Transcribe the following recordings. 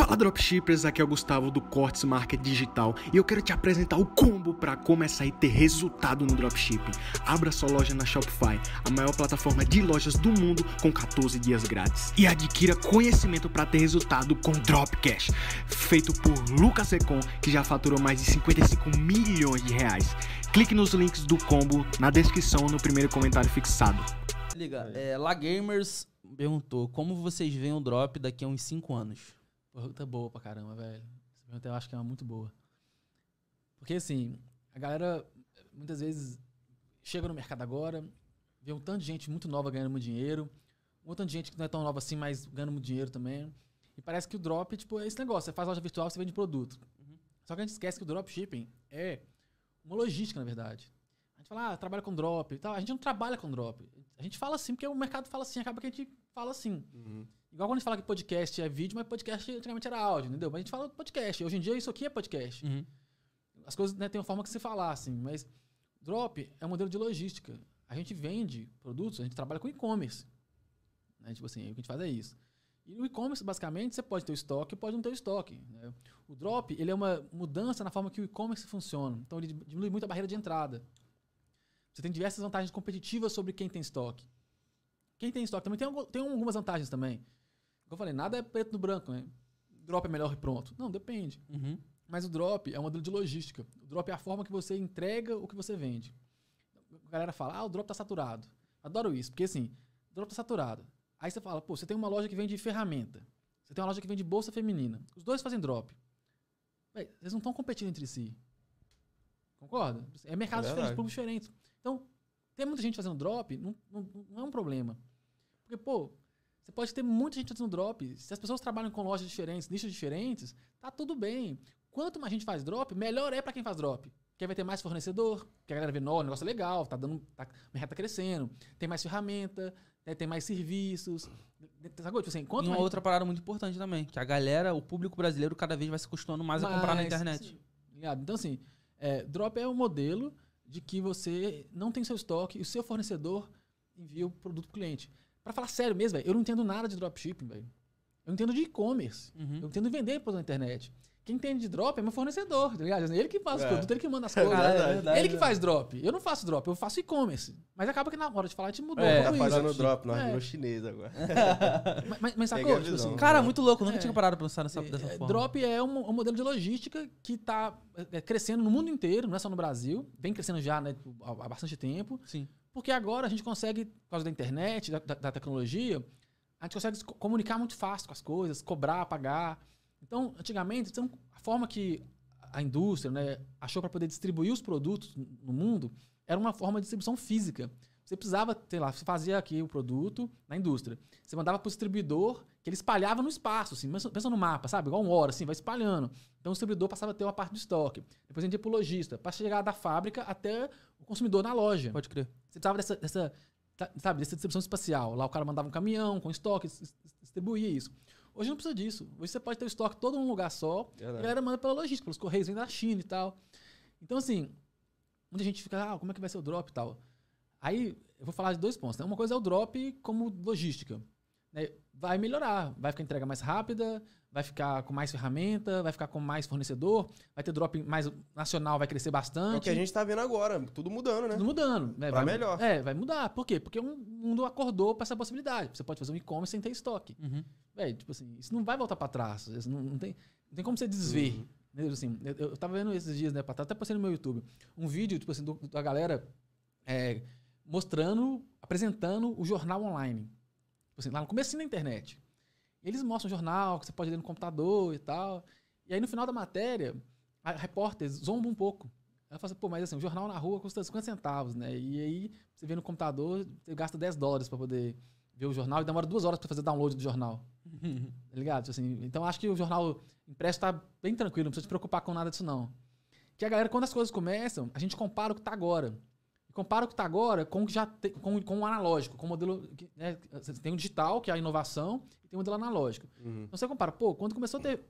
Fala dropshippers, aqui é o Gustavo do Cortes Market Digital e eu quero te apresentar o combo para começar e ter resultado no dropshipping. Abra sua loja na Shopify, a maior plataforma de lojas do mundo com 14 dias grátis e adquira conhecimento para ter resultado com Dropcash, feito por Lucas Econ, que já faturou mais de 55 milhões de reais. Clique nos links do combo na descrição no primeiro comentário fixado. Liga, é, La Gamers perguntou como vocês veem o drop daqui a uns 5 anos. Pergunta boa pra caramba, velho. Essa pergunta eu acho que é uma muito boa. Porque, assim, a galera muitas vezes chega no mercado agora, vê um tanto de gente muito nova ganhando muito dinheiro, um tanto de gente que não é tão nova assim, mas ganhando muito dinheiro também. E parece que o drop, tipo, é esse negócio. Você faz loja virtual, você vende produto. Uhum. Só que a gente esquece que o dropshipping é uma logística, na verdade. A gente fala, ah, trabalha com drop e tal. A gente não trabalha com drop. A gente fala assim, porque o mercado fala assim, acaba que a gente fala assim. Uhum. Igual quando a gente fala que podcast é vídeo, mas podcast antigamente era áudio, entendeu? Mas a gente fala podcast. Hoje em dia isso aqui é podcast. Uhum. As coisas né, têm uma forma que se falar, assim, mas drop é um modelo de logística. A gente vende produtos, a gente trabalha com e-commerce. Né? Tipo assim, o que a gente faz é isso. E o e-commerce, basicamente, você pode ter o estoque pode não ter o estoque. Né? O drop ele é uma mudança na forma que o e-commerce funciona. Então, ele diminui muito a barreira de entrada. Você tem diversas vantagens competitivas sobre quem tem estoque. Quem tem estoque também tem, tem algumas vantagens também. Eu falei, nada é preto no branco, né? Drop é melhor e pronto. Não, depende. Uhum. Mas o drop é um modelo de logística. O drop é a forma que você entrega o que você vende. A galera fala, ah, o drop tá saturado. Adoro isso, porque assim, o drop tá saturado. Aí você fala, pô, você tem uma loja que vende ferramenta. Você tem uma loja que vende bolsa feminina. Os dois fazem drop. eles não estão competindo entre si. Concorda? É mercado é diferente, público diferente. Então, tem muita gente fazendo drop, não, não, não é um problema. Porque, pô, você pode ter muita gente fazendo drop. Se as pessoas trabalham com lojas diferentes, nichos diferentes, tá tudo bem. Quanto mais gente faz drop, melhor é para quem faz drop. Porque vai ter mais fornecedor, porque a galera vê, o negócio é legal, tá dando, tá, a tá crescendo, tem mais ferramenta, né, tem mais serviços. Sabe? Tipo assim, quanto e uma mais... outra parada muito importante também, que a galera, o público brasileiro cada vez vai se acostumando mais, a comprar na internet. Sim. Então assim, é, drop é um modelo de que você não tem seu estoque e o seu fornecedor envia o produto pro cliente. Para falar sério mesmo, véio, eu não entendo nada de dropshipping, velho. Eu entendo de e-commerce. Uhum. Eu entendo vender pela internet. Quem entende de drop é meu fornecedor, tá ligado? Ele que faz é. o produto, ele que manda as coisas. É verdade, é. ele é verdade, que faz drop. Eu não faço drop, eu faço e-commerce. Mas acaba que na hora de falar, te mudou. É, tá fazendo isso, drop nós é. no chinês agora. mas, mas sacou? Tipo assim, cara, muito louco. Nunca é. tinha parado pra pensar nessa, dessa forma. Drop é um, um, modelo de logística que tá crescendo no mundo inteiro, não é só no Brasil. Vem crescendo já né, há bastante tempo. Sim. Porque agora a gente consegue, por causa da internet, da, da tecnologia, a gente consegue se comunicar muito fácil com as coisas, cobrar, pagar. Então, antigamente, então, a forma que a indústria né, achou para poder distribuir os produtos no mundo era uma forma de distribuição física. Você precisava, sei lá, você fazia aqui o produto na indústria. Você mandava para o distribuidor, que ele espalhava no espaço, assim, pensa no mapa, sabe? Igual um hora, assim, vai espalhando. Então o distribuidor passava a ter uma parte do estoque. Depois a ia para o lojista, para chegar da fábrica até o consumidor na loja. Pode crer. Você precisava dessa, dessa tá, sabe, dessa distribuição espacial. Lá o cara mandava um caminhão com estoque, distribuía isso. Hoje não precisa disso. Hoje você pode ter o estoque todo num lugar só. É, né? a galera manda pela logística, pelos correios, vem da China e tal. Então, assim, muita gente fica, ah, como é que vai ser o drop e tal. Aí, eu vou falar de dois pontos. Né? Uma coisa é o drop como logística. Né? Vai melhorar, vai ficar entrega mais rápida, vai ficar com mais ferramenta, vai ficar com mais fornecedor, vai ter drop mais nacional, vai crescer bastante. É o que a gente está vendo agora, tudo mudando, né? Tudo mudando. Né? Vai melhor. É, vai mudar. Por quê? Porque o mundo acordou para essa possibilidade. Você pode fazer um e-commerce sem ter estoque. Uhum. Véio, tipo assim, isso não vai voltar para trás. Não, não, tem, não tem como você desver. Uhum. Né? Tipo assim, eu, eu tava vendo esses dias, né, tá até postei no meu YouTube, um vídeo, tipo assim, do, da galera. É, mostrando, apresentando o jornal online. Tipo assim, lá no começo da internet. Eles mostram o jornal, que você pode ler no computador e tal. E aí no final da matéria, a repórter zomba um pouco. Ela fala assim, pô, mas assim, o jornal na rua custa 50 centavos, né? E aí você vê no computador, você gasta 10 dólares para poder ver o jornal e demora duas horas para fazer download do jornal. tá ligado? Tipo assim, então acho que o jornal impresso está bem tranquilo, não precisa se preocupar com nada disso, não. Que a galera, quando as coisas começam, a gente compara o que está agora. E compara o que está agora com o, que já tem, com, com o analógico, com o modelo. Né, você tem o digital, que é a inovação, e tem o modelo analógico. Uhum. Então você compara, pô, quando começou a ter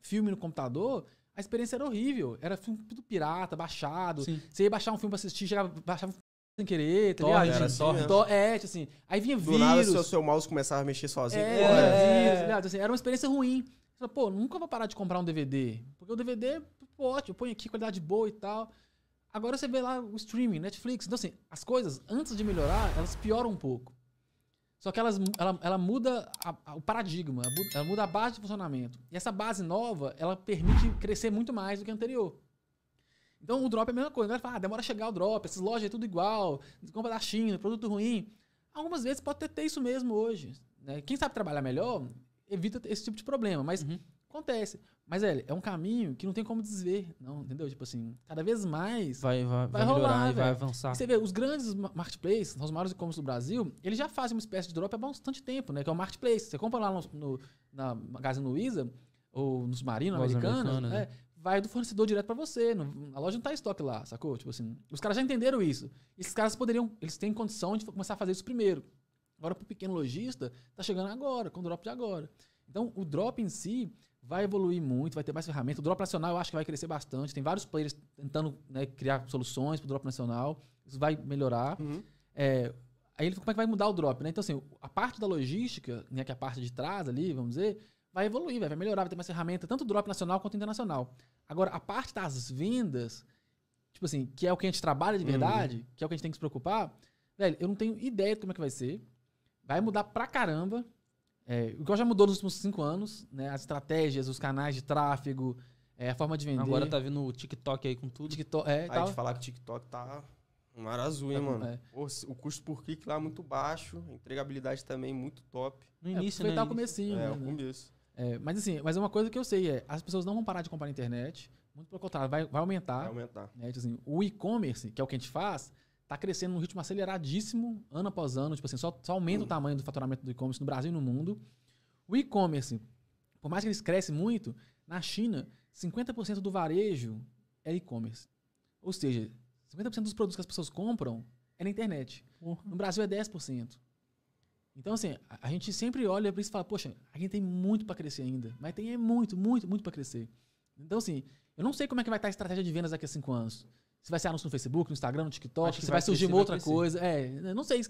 filme no computador, a experiência era horrível. Era filme tudo pirata, baixado. Sim. Você ia baixar um filme para assistir, chegava, baixava sem querer, tá torre, Era só tô é, tipo assim. Aí vinha Do vírus. Do nada, seu, seu mouse começava a mexer sozinho. É, é. Vírus, ligado? assim, era uma experiência ruim. pô, nunca vou parar de comprar um DVD. Porque o DVD, pô, ótimo, põe aqui, qualidade boa e tal. Agora você vê lá o streaming, Netflix. Então, assim, as coisas, antes de melhorar, elas pioram um pouco. Só que elas, ela, ela muda a, a, o paradigma, ela muda a base de funcionamento. E essa base nova, ela permite crescer muito mais do que a anterior. Então o drop é a mesma coisa. Não fala, ah, demora a chegar o drop, essas lojas é tudo igual, compra da China, produto ruim. Algumas vezes pode ter, ter isso mesmo hoje. Né? Quem sabe trabalhar melhor evita esse tipo de problema. Mas uhum. Acontece. Mas, é é um caminho que não tem como desver, não, entendeu? Tipo assim, cada vez mais vai, vai, vai, vai rolar, melhorar véio. e vai avançar. E você vê, os grandes marketplaces, os maiores e-commerce do Brasil, eles já fazem uma espécie de drop há bastante tempo, né? Que é o marketplace. Você compra lá no, no na Magazine Luiza, ou nos marinos americanos, é, né? é, vai do fornecedor direto para você. a loja não tá em estoque lá, sacou? Tipo assim, os caras já entenderam isso. Esses caras poderiam, eles têm condição de começar a fazer isso primeiro. Agora, pro pequeno lojista, tá chegando agora, com o drop de agora. Então, o drop em si vai evoluir muito, vai ter mais ferramentas. O drop nacional eu acho que vai crescer bastante. Tem vários players tentando né, criar soluções para o drop nacional. Isso vai melhorar. Uhum. É, aí ele como é que vai mudar o drop, né? Então, assim, a parte da logística, né, que é a parte de trás ali, vamos dizer, vai evoluir, vai melhorar, vai ter mais ferramenta, tanto drop nacional quanto internacional. Agora, a parte das vendas, tipo assim, que é o que a gente trabalha de uhum. verdade, uhum. que é o que a gente tem que se preocupar, velho, eu não tenho ideia de como é que vai ser. Vai mudar pra caramba. É, o que já mudou nos últimos cinco anos, né? As estratégias, os canais de tráfego, é, a forma de vender. Agora tá vindo o TikTok aí com tudo. TikTok, é, aí tal. de falar que o TikTok tá um mar azul, hein, é, mano? É. O custo por clique lá é muito baixo, entregabilidade também muito top. No início, é, né? o comecinho. É, né? o começo. É, mas assim, mas uma coisa que eu sei é, as pessoas não vão parar de comprar na internet, muito pelo contrário, vai, vai aumentar. Vai aumentar. Né? Tipo assim, o e-commerce, que é o que a gente faz, tá crescendo num ritmo aceleradíssimo, ano após ano, tipo assim, só, só aumenta o tamanho do faturamento do e-commerce no Brasil e no mundo. O e-commerce, por mais que eles crescem muito, na China, 50% do varejo é e-commerce. Ou seja, 50% dos produtos que as pessoas compram é na internet. Uhum. No Brasil é 10%. Então, assim, a, a gente sempre olha para isso e fala, poxa, a gente tem muito para crescer ainda. Mas tem é muito, muito, muito para crescer. Então, assim, eu não sei como é que vai estar a estratégia de vendas daqui a cinco anos se vai ser anúncio no Facebook, no Instagram, no TikTok, se vai, surgir uma outra coisa. É, não sei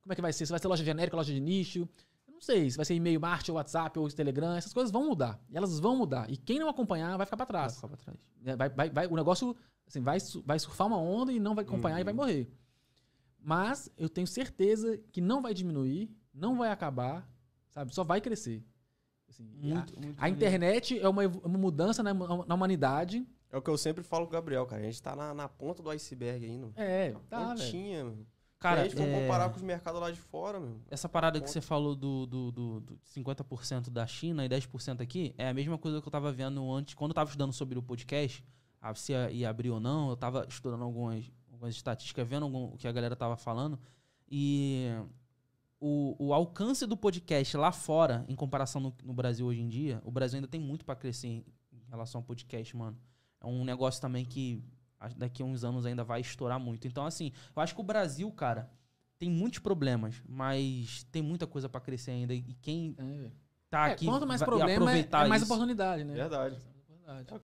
como é que vai ser. Se vai ser loja genérica, loja de nicho. Não sei se vai ser e-mail marketing, ou WhatsApp, ou Telegram. Essas coisas vão mudar. E elas vão mudar. E quem não acompanhar vai ficar para trás. Vai, ficar trás. É, vai, vai, vai, o negócio assim, vai, vai surfar uma onda e não vai acompanhar uhum. e vai uhum. morrer. Mas eu tenho certeza que não vai diminuir, não vai acabar, sabe? Só vai crescer. Assim, muito, a, muito a internet é uma, é uma mudança na, na humanidade é o que eu sempre falo com o Gabriel, cara. A gente tá na, na ponta do iceberg ainda. É, tá, pontinha, velho. Meu. Cara, e a gente é... comparar com os mercados lá de fora, meu. Essa parada que você falou do, do, do, do 50% da China e 10% aqui, é a mesma coisa que eu tava vendo antes, quando eu tava estudando sobre o podcast, se ia abrir ou não, eu tava estudando algumas, algumas estatísticas, vendo algum, o que a galera tava falando, e o, o alcance do podcast lá fora, em comparação no, no Brasil hoje em dia, o Brasil ainda tem muito para crescer em relação ao podcast, mano é um negócio também que daqui a uns anos ainda vai estourar muito. Então, assim, eu acho que o Brasil, cara, tem muitos problemas, mas tem muita coisa para crescer ainda. E quem é. tá é, aqui. Quanto mais problema, aproveitar é, é mais isso. oportunidade, né? Verdade. É,